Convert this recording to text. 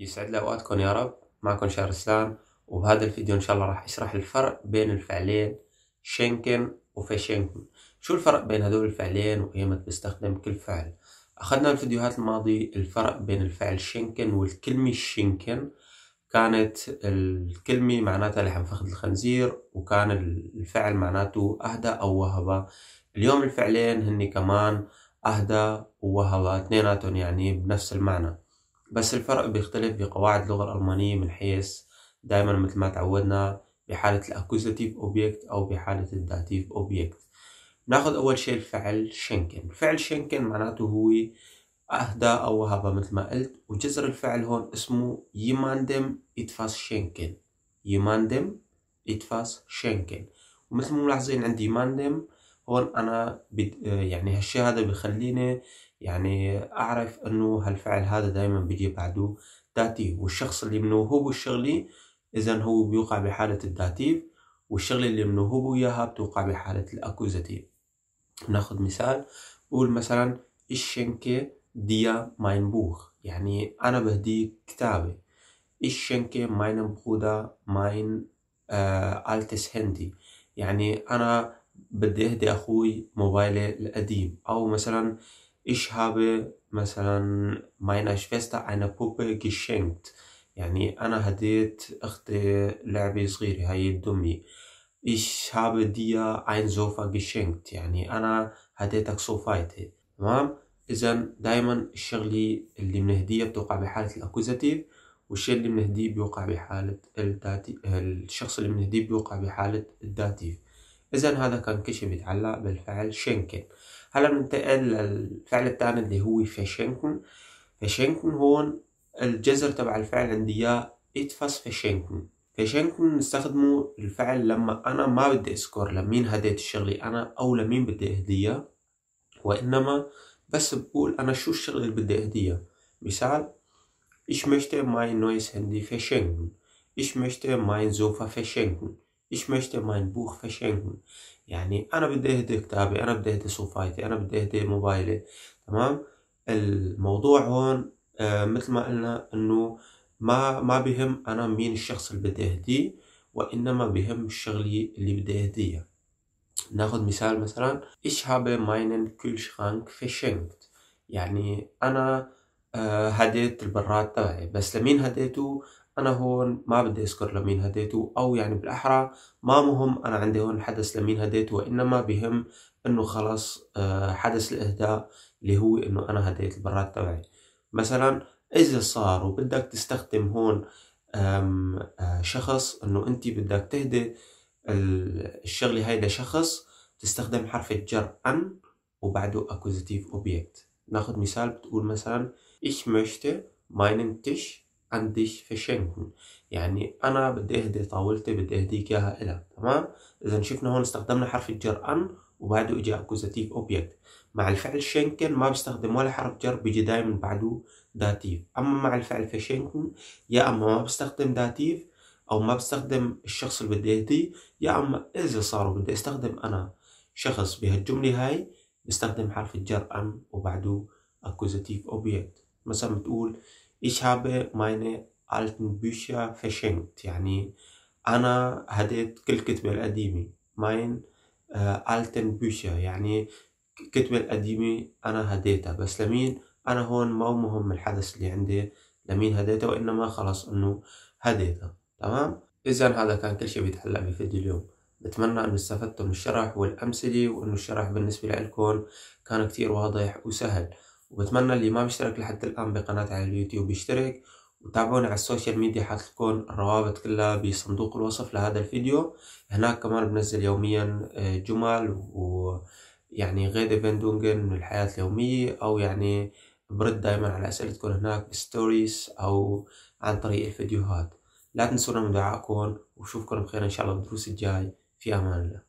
يسعد لي اوقاتكم يا رب معكم شهر اسلام وبهذا الفيديو ان شاء الله راح اشرح الفرق بين الفعلين شينكن وفيشينكن شو الفرق بين هدول الفعلين وقيمة بيستخدم كل فعل اخذنا الفيديوهات الماضي الفرق بين الفعل شينكن والكلمة شينكن كانت الكلمة معناتها لحم فخذ الخنزير وكان الفعل معناته أهدى أو وهبة اليوم الفعلين هني كمان أهدى ووهبة اثنيناتهم يعني بنفس المعنى بس الفرق بيختلف بقواعد اللغة الألمانية من حيث دايما مثل ما تعودنا بحالة الأكوزاتيف أوبيكت أو بحالة الداتيف أوبيكت ناخد أول شيء الفعل شنكن فعل شنكن معناته هو أهدى أو وهبة مثل ما قلت وجذر الفعل هون اسمه يماندم إتفاس شنكن يماندم إتفاس شنكن ومثل ما ملاحظين عندي يماندم هون انا بد... يعني هالشي هذا بخليني يعني اعرف انه هالفعل هذا دائما بيجي بعده داتيف والشخص اللي منوهوب الشغلي اذا هو بيوقع بحالة الداتيف والشغلة اللي منوهوب اياها بتوقع بحالة الاكوزاتيف ناخذ مثال قول مثلا الشنكة ديا ماين بوخ يعني انا بهديك كتابة الشنكة ماين دا ماين آه التس هندي يعني انا بدي اهدي اخوي موبايلي القديم او مثلا ايش هابي مثلا ماينا Schwester انا بوبي جشنكت يعني انا هديت اختي لعبة صغيرة هي الدمي ايش هابي ديا اين زوفا جشنكت يعني انا هديتك صوفايتي تمام اذا دائما الشغلة اللي بنهديها بتوقع بحالة الاكوزاتيف والشيء اللي بنهديه بيوقع بحالة الداتي الشخص اللي بنهديه بيوقع بحالة الداتيف إذا هذا كان كشف يتعلق بالفعل شنكن هلا بننتقل للفعل الثاني اللي هو فشنكن فشنكن هون الجذر تبع الفعل عندي إياه إتفاس فشنكن فشنكن نستخدمه الفعل لما أنا ما بدي أذكر لمين هديت الشغلة أنا أو لمين بدي أهديها وإنما بس بقول أنا شو الشغلة اللي بدي أهديها مثال Ich möchte mein neues Handy verschenken. Ich möchte mein Sofa verschenken. ich möchte mein Buch verschenken يعني أنا بدي أهدي كتابي أنا بدي أهدي صوفايتي أنا بدي أهدي موبايلي تمام الموضوع هون آه مثل ما قلنا إنه ما ما بهم أنا مين الشخص اللي بدي أهديه وإنما بهم الشغلي اللي بدي أهديها ناخذ مثال مثلا ich habe meinen Kühlschrank verschenkt يعني أنا آه، هديت البراد تبعي بس لمين هديته انا هون ما بدي اذكر لمين هديته او يعني بالاحرى ما مهم انا عندي هون الحدث لمين هديته وانما بهم انه خلص آه، حدث الاهداء اللي هو انه انا هديت البراد تبعي مثلا اذا صار وبدك تستخدم هون آه، شخص انه انت بدك تهدي الشغله هاي لشخص تستخدم حرف الجر ان وبعده اكوزيتيف اوبجكت ناخذ مثال بتقول مثلا ich möchte meinen Tisch عن dich verschenken يعني أنا بدي أهدي طاولتي بدي أهديك إياها إلها تمام إذا شفنا هون استخدمنا حرف الجر أن وبعده إجا أكوزاتيف أوبجكت مع الفعل شنكن ما بستخدم ولا حرف جر بيجي دايما بعده داتيف أما مع الفعل فشنكن يا أما ما بستخدم داتيف أو ما بستخدم الشخص اللي بدي أهديه يا أما إذا صار بدي أستخدم أنا شخص بهالجملة هاي بستخدم حرف الجر أن وبعده أكوزاتيف أوبجكت مثلا بتقول Ich habe meine alten Bücher verschenkt يعني أنا هديت كل كتبي القديمة ماين alten آه، Bücher يعني كتبي القديمة أنا هديتها بس لمين أنا هون ما مهم الحدث اللي عندي لمين هديتها وإنما خلص إنه هديتها تمام إذا هذا كان كل شيء بيتعلق بفيديو اليوم بتمنى أن استفدتم من الشرح والأمثلة وأنه الشرح بالنسبة لكم كان كتير واضح وسهل وبتمنى اللي ما مشترك لحد الآن بقناتي على اليوتيوب يشترك وتابعونا على السوشيال ميديا حتلكون الروابط كلها بصندوق الوصف لهذا الفيديو هناك كمان بنزل يوميا آه، جمل ويعني غير فندونجن من الحياة اليومية أو يعني برد دايما على أسئلتكم هناك بستوريز أو عن طريق الفيديوهات لا تنسونا من دعائكم وشوفكم بخير إن شاء الله بالدروس الجاي في أمان الله